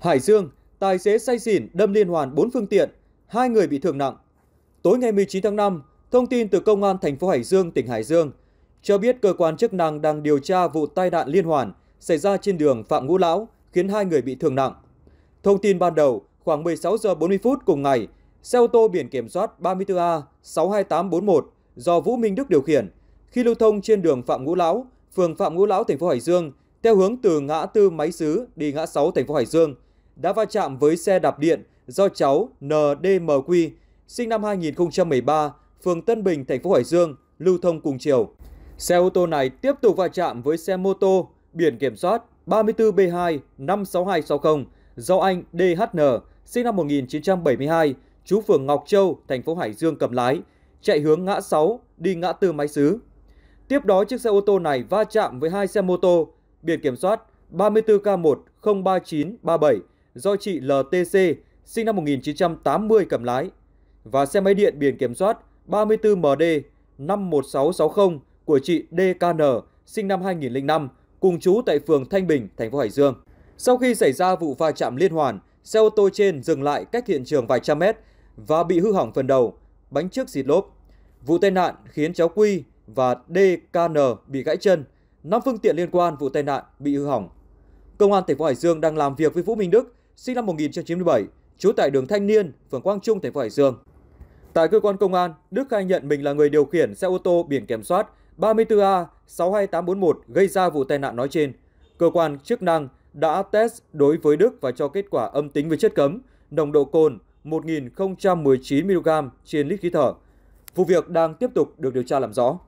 Hải Dương, tài xế say xỉn đâm liên hoàn 4 phương tiện, hai người bị thương nặng. Tối ngày 19 tháng 5, thông tin từ Công an thành phố Hải Dương, tỉnh Hải Dương cho biết cơ quan chức năng đang điều tra vụ tai nạn liên hoàn xảy ra trên đường Phạm Ngũ Lão khiến hai người bị thương nặng. Thông tin ban đầu, khoảng 16 giờ 40 phút cùng ngày, xe ô tô biển kiểm soát 34A 62841 do Vũ Minh Đức điều khiển khi lưu thông trên đường Phạm Ngũ Lão, phường Phạm Ngũ Lão thành phố Hải Dương theo hướng từ ngã tư Máy Sứ đi ngã 6 thành phố Hải Dương đã va chạm với xe đạp điện do cháu NDMQ, sinh năm 2013, phường Tân Bình, thành phố Hải Dương, lưu thông cùng chiều. Xe ô tô này tiếp tục va chạm với xe mô tô biển kiểm soát 34B2 56260 do anh DHN, sinh năm 1972, chú phường Ngọc Châu, thành phố Hải Dương cầm lái, chạy hướng ngã 6 đi ngã tư Máy Sứ. Tiếp đó chiếc xe ô tô này va chạm với hai xe mô tô biển kiểm soát 34K1 03937 do chị LTC, sinh năm 1980 cầm lái, và xe máy điện biển kiểm soát 34MD 51660 của chị DKN, sinh năm 2005, cùng chú tại phường Thanh Bình, thành phố Hải Dương. Sau khi xảy ra vụ va chạm liên hoàn, xe ô tô trên dừng lại cách hiện trường vài trăm mét và bị hư hỏng phần đầu, bánh trước xịt lốp. Vụ tai nạn khiến cháu Quy và DKN bị gãy chân, 5 phương tiện liên quan vụ tai nạn bị hư hỏng. Công an thành phố Hải Dương đang làm việc với Vũ Minh Đức sinh năm 1997, trú tại đường Thanh Niên, phường Quang Trung, thành phố Hải Dương. Tại cơ quan công an, Đức khai nhận mình là người điều khiển xe ô tô biển kiểm soát 34A 62841 gây ra vụ tai nạn nói trên. Cơ quan chức năng đã test đối với Đức và cho kết quả âm tính với chất cấm, nồng độ cồn 1019 mg trên lít khí thở. Vụ việc đang tiếp tục được điều tra làm rõ.